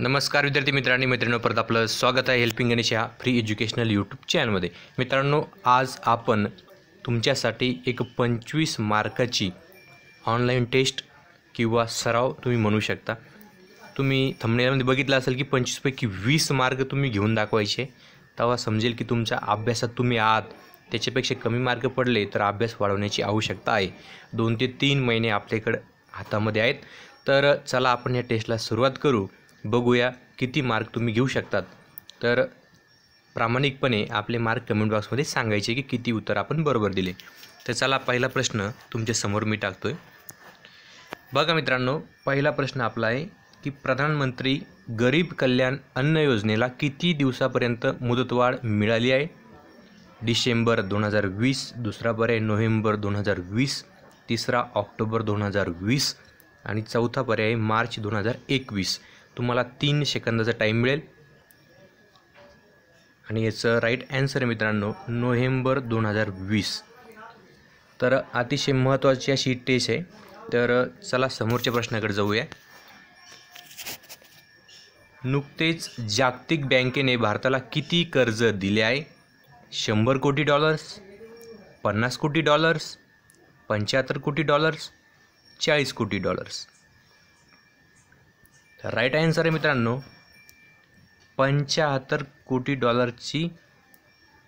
नमस्कार विद्यार्थी मित्रांनी मैत्रिणी परत आपलं स्वागत आहे हेल्पिंग गणेश ह्या फ्री एज्युकेशनल यूट्यूब चॅनलमध्ये मित्रांनो आज आपण तुमच्यासाठी एक पंचवीस मार्काची ऑनलाईन टेस्ट किंवा सराव तुम्ही म्हणू शकता तुम्ही थमनेलामध्ये बघितलं असेल की पंचवीसपैकी वीस मार्क तुम्ही घेऊन दाखवायचे तेव्हा समजेल की तुमच्या अभ्यासात तुम्ही आहात त्याच्यापेक्षा कमी मार्क पडले तर अभ्यास वाढवण्याची आवश्यकता आहे दोन ते तीन महिने आपल्याकडं हातामध्ये आहेत तर चला आपण या टेस्टला सुरुवात करू बघूया किती मार्क तुम्ही घेऊ शकतात तर प्रामाणिकपणे आपले मार्क कमेंट बॉक्समध्ये सांगायचे की किती उत्तर आपण बरोबर दिले तर चला पहिला प्रश्न तुमच्यासमोर मी टाकतो आहे बघा मित्रांनो पहिला प्रश्न आपला आहे की प्रधानमंत्री गरीब कल्याण अन्न योजनेला किती दिवसापर्यंत मुदतवाढ मिळाली आहे डिसेंबर दोन हजार वीस दुसरा पर्याय नोव्हेंबर दोन हजार वीस तिसरा ऑक्टोबर दोन हजार वीस आणि चौथा पर्याय मार्च दोन हजार एकवीस तुम्हाला तीन सेकंदाचा टाईम मिळेल आणि याचं राईट ॲन्सर आहे मित्रांनो नोव्हेंबर दोन हजार वीस तर अतिशय महत्त्वाची अशी टेस्ट आहे तर चला समोरच्या प्रश्नाकडे जाऊया नुकतेच जागतिक बँकेने भारताला किती कर्ज दिले आहे शंभर कोटी डॉलर्स पन्नास कोटी डॉलर्स पंच्याहत्तर कोटी डॉलर्स चाळीस कोटी डॉलर्स राईट आन्सर आहे मित्रांनो पंच्याहत्तर कोटी डॉलरची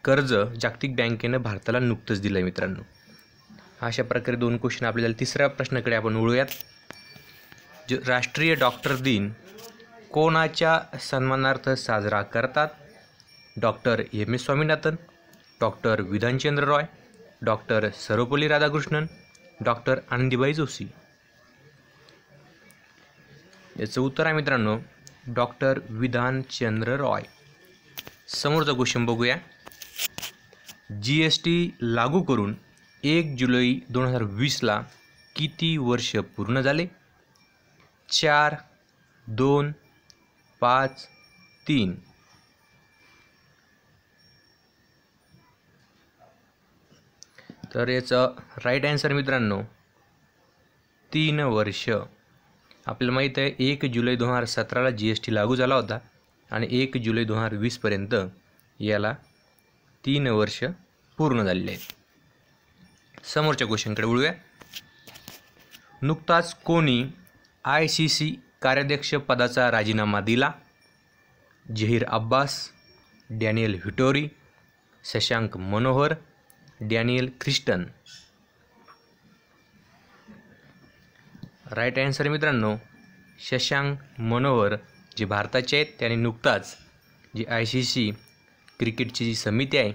कर्ज जागतिक बँकेनं भारताला नुकतंच दिलं आहे मित्रांनो अशा प्रकारे दोन क्वेश्चन आपल्याला तिसऱ्या प्रश्नाकडे आपण वळूयात ज राष्ट्रीय डॉक्टर दिन कोणाच्या सन्मानार्थ साजरा करतात doctor M S Swaminathan doctor Vidhanchandra Roy doctor Sarvepalli Radhakrishnan doctor Anandibai Joshi याचं उत्तर आहे मित्रांनो डॉक्टर विधानचंद्र रॉय समोरचा क्वेश्चन बघूया जी एस टी लागू करून एक जुलै दोन हजार वीसला किती वर्ष पूर्ण झाले चार दोन पाच तीन तर याचं राईट आन्सर मित्रांनो तीन वर्ष आपल्याला माहीत आहे एक जुलै दोन हजार सतराला जी एस टी लागू झाला होता आणि एक जुलै दोन हजार वीसपर्यंत याला तीन वर्ष पूर्ण झालेले आहेत समोरच्या क्वेश्चनकडे वळूया नुकताच कोणी आय सी सी कार्याध्यक्ष पदाचा राजीनामा दिला Zaheer Abbas Daniel Vettori Shashank Manohar Daniel Christian right answer मित्रांनो शशांक मनोहर जे भारताचे आहेत त्यांनी नुकताच जी आय सी सी क्रिकेटची जी समिती आहे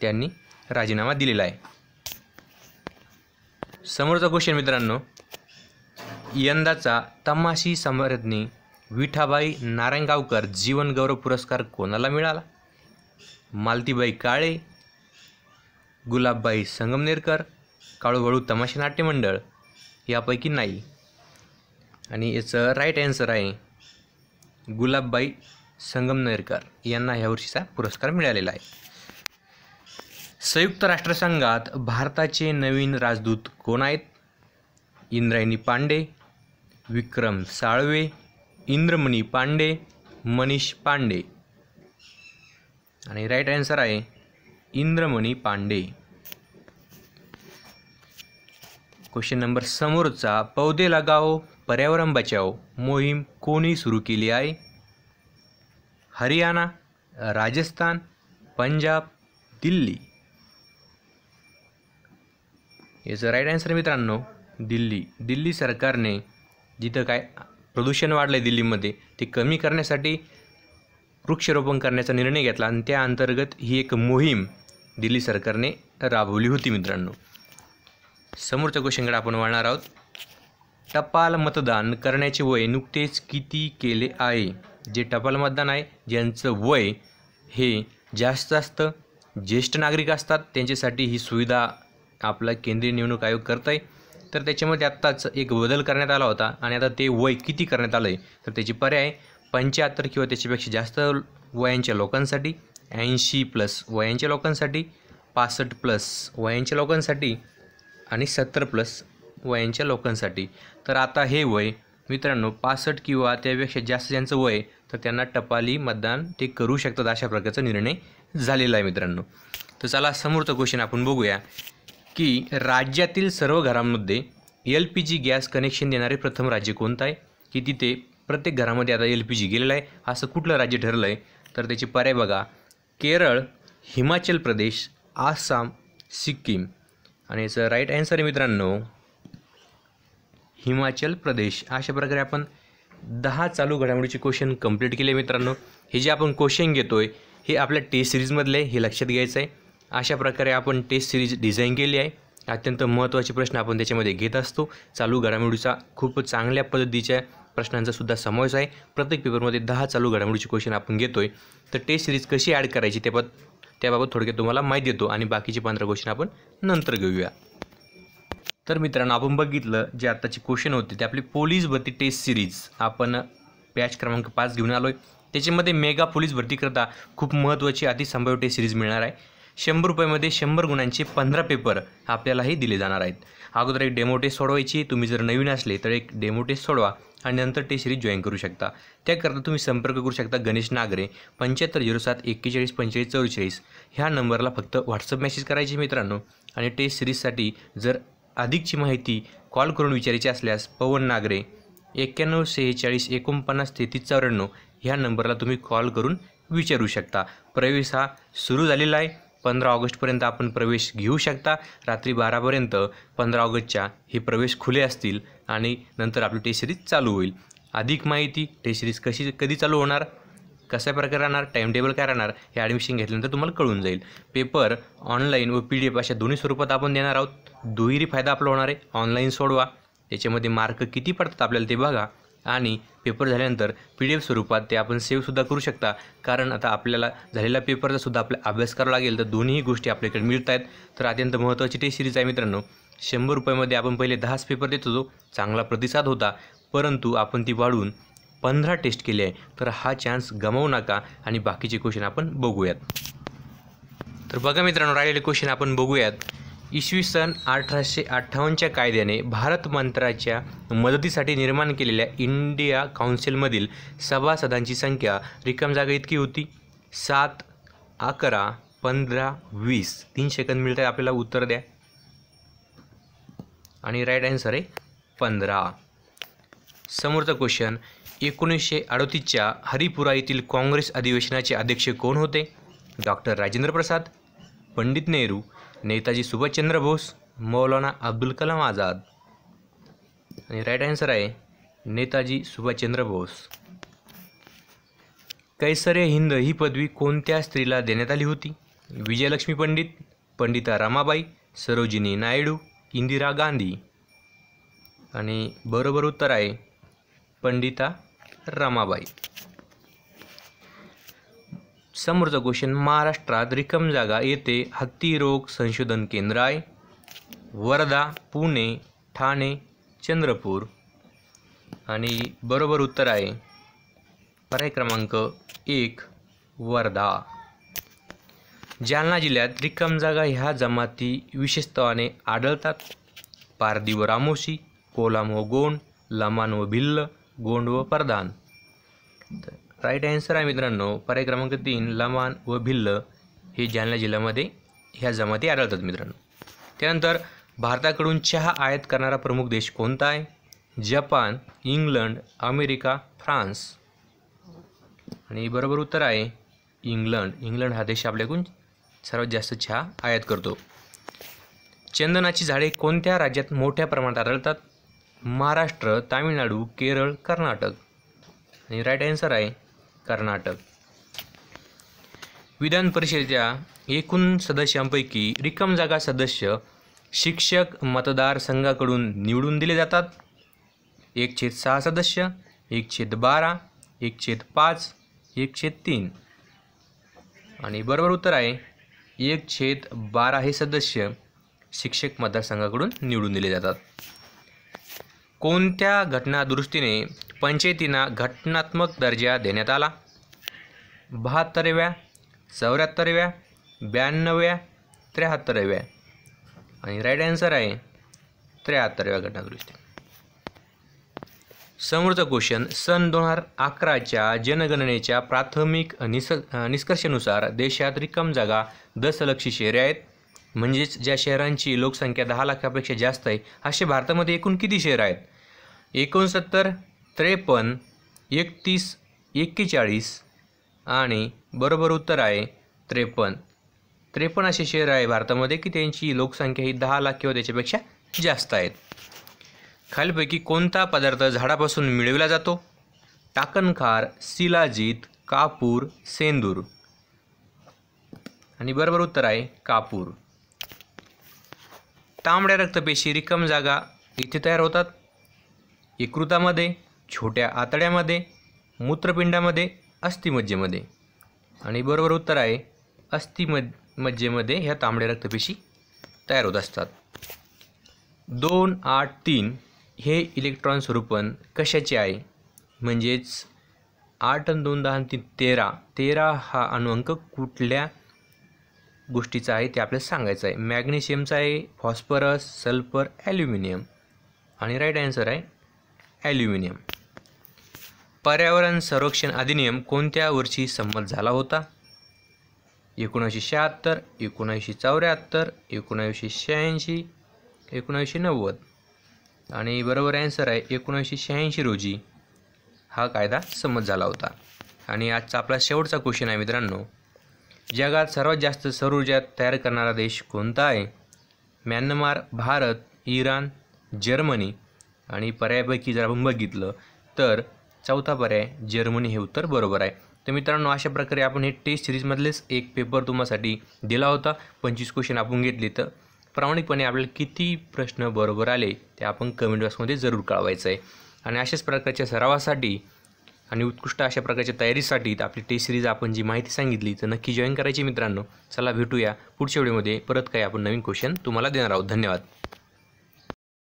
त्यांनी राजीनामा दिलेला आहे समोरचा क्वेश्चन मित्रांनो यंदाचा तमाशी सम्राज्ञी विठाबाई नारायणगावकर जीवनगौरव पुरस्कार कोणाला मिळाला मालतीबाई काळे गुलाबबाई संगमनेरकर काळूहळू तमाशे नाट्य मंडळ यापैकी नाही आणि याचं राईट ॲन्सर आहे गुलाबबाई संगमनेरकर यांना ह्या वर्षीचा पुरस्कार मिळालेला आहे संयुक्त राष्ट्रसंघात भारताचे नवीन राजदूत कोण आहेत इंद्रायणी पांडे विक्रम साळवे इंद्रमणी पांडे मनीष पांडे आणि राईट आन्सर आहे इंद्रमणी पांडे क्वेश्चन नंबर समोरचा पौदे लगाओ पर्यावरण बचाओ मोहीम कोणी सुरू केली आहे हरियाणा राजस्थान पंजाब दिल्ली याचं राईट आन्सर मित्रांनो दिल्ली दिल्ली सरकारने जिथं काय प्रदूषण वाढलं आहे दिल्लीमध्ये ते कमी करण्यासाठी वृक्षारोपण करण्याचा निर्णय घेतला आणि त्या अंतर्गत ही एक मोहीम दिल्ली सरकारने राबवली होती मित्रांनो समोरच्या क्वेश्चनकडे आपण वळणार आहोत टपाल मतदान करण्याचे वय नुकतेच किती केले आहे जे टपाल मतदान आहे ज्यांचं वय हे जास्त असतं ज्येष्ठ नागरिक असतात त्यांच्यासाठी ही सुविधा आपला केंद्रीय निवडणूक आयोग करत आहे तर त्याच्यामध्ये आत्ताच एक बदल करण्यात आला होता आणि आता ते वय किती करण्यात आलं आहे तर त्याचे पर्याय पंच्याहत्तर किंवा त्याच्यापेक्षा जास्त वयांच्या लोकांसाठी ऐंशी प्लस वयांच्या लोकांसाठी पासष्ट प्लस वयांच्या लोकांसाठी आणि सत्तर प्लस वयांच्या लोकांसाठी तर आता हे वय मित्रांनो पासष्ट किंवा त्यापेक्षा जास्त ज्यांचं वय तर त्यांना टपाली मतदान ते करू शकतात अशा प्रकारचा निर्णय झालेला आहे मित्रांनो तर चला समोरचं क्वेश्चन आपण बघूया की राज्यातील सर्व घरांमध्ये L P G gas connection देणारे प्रथम राज्य कोणतं आहे की तिथे प्रत्येक घरामध्ये आता एल पी जी गेलेलं आहे असं कुठलं राज्य ठरलं आहे तर त्याचे पर्याय बघा केरळ हिमाचल प्रदेश आसाम सिक्कीम आणि याचं राईट आन्सर आहे मित्रांनो हिमाचल प्रदेश अशा प्रकारे आपण दहा चालू घडामोडीचे क्वेश्चन कंप्लीट केले मित्रांनो हे जे आपण क्वेश्चन घेतो आहे हे आपल्या टेस्ट सिरीजमधले हे लक्षात घ्यायचं आहे अशा प्रकारे आपण टेस्ट सिरीज डिझाईन केली आहे अत्यंत महत्त्वाचे प्रश्न आपण त्याच्यामध्ये घेत असतो चालू घडामोडीचा खूप चांगल्या पद्धतीच्या प्रश्नांचा सुद्धा समावेश आहे प्रत्येक पेपरमध्ये दहा चालू घडामोडीचे क्वेश्चन आपण घेतोय तर टेस्ट सिरीज कशी ॲड करायची ते पण त्याबाबत थोडक्यात तुम्हाला माहिती देतो आणि बाकीचे पंधरा क्वेश्चन आपण नंतर घेऊया तर मित्रांनो आपण बघितलं जे आत्ताचे क्वेश्चन होते ते आपली पोलीस भरती टेस्ट सिरीज आपण पॅच क्रमांक पाच घेऊन आलो आहे त्याच्यामध्ये मेगा पोलीस भरतीकरता खूप महत्त्वाची अतिसंभाव्य टेस्ट सिरीज मिळणार आहे शंभर रुपयामध्ये शंभर गुणांचे पंधरा पेपर आपल्यालाही दिले जाणार आहेत अगोदर एक डेमो टेस्ट सोडवायची तुम्ही जर नवीन असले तर एक डेमो टेस्ट सोडवा आणि नंतर टेस्ट सिरीज जॉईन करू शकता त्याकरता तुम्ही संपर्क करू शकता गणेश नागरे पंच्याहत्तर झिरो सात एक्केचाळीस पंचेचाळीस चौवेचाळीस ह्या नंबरला फक्त व्हॉट्सअप मेसेज करायचे मित्रांनो आणि टेस्ट सिरीजसाठी जर अधिकची माहिती कॉल करून विचारायची असल्यास पवन नागरे एक्क्याण्णव सेहेचाळीस एकोणपन्नास तेहतीस चौऱ्याण्णव ह्या नंबरला तुम्ही कॉल करून विचारू शकता प्रवेश हा सुरू झालेला आहे पंधरा ऑगस्टपर्यंत आपण प्रवेश घेऊ शकता रात्री बारापर्यंत पंधरा ऑगस्टच्या हे प्रवेश खुले असतील आणि नंतर आपली टेस्ट सिरीज चालू होईल अधिक माहिती टेस्ट सिरीज कशी कधी चालू होणार कशा प्रकारे राहणार टाईम टेबल काय राहणार हे ॲडमिशन घेतल्यानंतर तुम्हाला कळून जाईल पेपर ऑनलाईन व पी डी एफ अशा दोन्ही स्वरूपात आपण देणार आहोत दुहेरी फायदा आपला होणार आहे ऑनलाईन सोडवा त्याच्यामध्ये मार्क किती पडतात आपल्याला ते बघा आणि पेपर झाल्यानंतर पी डी एफ स्वरूपात ते आपण सेव्हसुद्धा करू शकता कारण आता आपल्याला झालेला पेपरचा सुद्धा आपला अभ्यास करावा लागेल तर दोन्ही गोष्टी आपल्याकडे मिळत आहेत तर अत्यंत महत्त्वाची टेस्ट सिरीज आहे मित्रांनो शंभर रुपयामध्ये आपण पहिले दहाच पेपर देत होतो चांगला प्रतिसाद होता परंतु आपण ती वाढून पंधरा टेस्ट केली आहे तर हा चान्स गमावू नका आणि बाकीचे क्वेश्चन आपण बघूयात तर बघा मित्रांनो राहिलेले क्वेश्चन आपण बघूयात इसवी सन अठराशे अठ्ठावन्नच्या कायद्याने भारत मंत्राच्या मदतीसाठी निर्माण केलेल्या इंडिया काउन्सिलमधील सभासदांची संख्या रिकाम जागा इतकी होती सात अकरा पंधरा वीस तीन सेकंद मिळतात आपल्याला उत्तर द्या आणि राईट आन्सर आहे पंधरा समोरचा क्वेश्चन एकोणीसशे अडोतीसच्या हरिपुरा येथील काँग्रेस अधिवेशनाचे अध्यक्ष कोण होते डॉक्टर राजेंद्र प्रसाद पंडित नेहरू नेताजी सुभाषचंद्र बोस मौलाना अब्दुल कलाम आझाद आणि राईट आन्सर आहे नेताजी सुभाषचंद्र बोस कैसरे हिंद ही पदवी कोणत्या स्त्रीला देण्यात आली होती विजयलक्ष्मी पंडित पंडिता रामाबाई सरोजिनी नायडू इंदिरा गांधी आणि बरोबर उत्तर आहे पंडिता रमाबाई समृद्ध क्वेश्चन महाराष्ट्रात रिकम जागा येथे रोग संशोधन केंद्र आहे वर्धा पुणे ठाणे चंद्रपूर आणि बरोबर उत्तर आहे पर्याय क्रमांक एक वर्धा जालना जिल्ह्यात रिकम जागा ह्या जमाती विशेषत्वाने आढळतात पारदी व रामोशी कोलाम व गोंड लमान व भिल्ल गोंड व परदान राईट आन्सर आहे मित्रांनो पर्याय क्रमांक तीन लमान व भिल्ल हे जालना जिल्ह्यामध्ये ह्या जमाती आढळतात मित्रांनो त्यानंतर भारताकडून चहा आयात करणारा प्रमुख देश कोणता आहे जपान इंग्लंड अमेरिका फ्रान्स आणि बरोबर उत्तर आहे इंग्लंड इंग्लंड हा देश आपल्याकडून सर्वात जास्त चहा आयात करतो चंदनाची झाडे कोणत्या राज्यात मोठ्या प्रमाणात आढळतात महाराष्ट्र तामिळनाडू केरळ कर्नाटक आणि राईट आन्सर आहे कर्नाटक विधान परिषदेच्या एकूण सदस्यांपैकी रिकम जागा सदस्य शिक्षक मतदारसंघाकडून निवडून दिले जातात एक छेद सहा सदस्य एक छेद बारा एक छेद पाच एक छेद तीन आणि बरोबर उत्तर आहे एक छेद बारा हे सदस्य शिक्षक मतदारसंघाकडून निवडून दिले जातात कोणत्या घटनादुरुस्तीने पंचायतींना घटनात्मक दर्जा देण्यात आला बहात्तरव्या चौऱ्याहत्तरव्या ब्याण्णव्या त्र्याहत्तरव्या आणि राईट आन्सर आहे त्र्याहत्तरव्या घटनादुरुस्ती समोरचं क्वेश्चन सन दोन हजार अकराच्या जनगणनेच्या प्राथमिक निस निष्कर्षानुसार देशात रिकम जागा दशलक्षी शहरे आहेत म्हणजेच ज्या शहरांची लोकसंख्या दहा लाखापेक्षा जास्त आहे असे भारतामध्ये एकूण किती शहर आहेत एकोणसत्तर त्रेपन्न एकतीस एक्केचाळीस आणि बरोबर उत्तर आहे त्रेपन्न त्रेपन्न असे शहर आहे भारतामध्ये की त्यांची लोकसंख्या ही दहा लाख किंवा त्याच्यापेक्षा जास्त आहेत खालीलपैकी कोणता पदार्थ झाडापासून मिळविला जातो टाकणखार शिलाजीत कापूर सेंदूर आणि बरोबर उत्तर आहे कापूर तांबड्या रक्तपेशी रिकम जागा इथे तयार होतात एकृतामध्ये छोट्या आतड्यामध्ये मूत्रपिंडामध्ये अस्थिमज्जेमध्ये आणि बरोबर उत्तर आहे अस्थिम मज्जेमध्ये ह्या तांबड्या रक्तपेशी तयार होत असतात दोन आठ तीन हे इलेक्ट्रॉन स्वरूपण कशाचे आहे म्हणजेच आठ आणि दोन दहा आणि तीन तेरा तेरा हा अणुअंक कुठल्या गोष्टीचा आहे ते आपल्याला सांगायचं आहे मॅग्नेशियमचा आहे फॉस्फरस सल्फर ॲल्युमिनियम आणि राईट आन्सर आहे ॲल्युमिनियम पर्यावरण संरक्षण अधिनियम कोणत्या वर्षी संमत झाला होता एकोणीसशे शहात्तर एकोणीसशे चौऱ्याहत्तर एकोणीसशे शहाऐंशी एकोणीसशे नव्वद आणि बरोबर ॲन्सर आहे एकोणीसशे शहाऐंशी रोजी हा कायदा संमत झाला होता आणि आजचा आपला शेवटचा क्वेश्चन आहे मित्रांनो जगात सर्वात जास्त सौरऊर्जा तयार करणारा देश कोणता आहे म्यानमार भारत इराण जर्मनी आणि पर्यायपैकी जर आपण बघितलं तर चौथा पर्याय जर्मनी हे उत्तर बरोबर आहे तर मित्रांनो अशा प्रकारे आपण हे टेस्ट सिरीजमधलेच एक पेपर तुम्हासाठी दिला होता पंचवीस क्वेश्चन आपण घेतले तर प्रामाणिकपणे आपल्याला किती प्रश्न बरोबर आले ते आपण कमेंट बॉक्समध्ये जरूर कळवायचं आहे आणि अशाच प्रकारच्या सरावासाठी आणि उत्कृष्ट अशा प्रकारच्या तयारीसाठी आपली टेस्ट सिरीज आपण जी माहिती सांगितली तर नक्की जॉईन करायची मित्रांनो चला भेटूया पुढच्या व्हिडिओमध्ये परत काही आपण नवीन क्वेश्चन तुम्हाला देणार आहोत धन्यवाद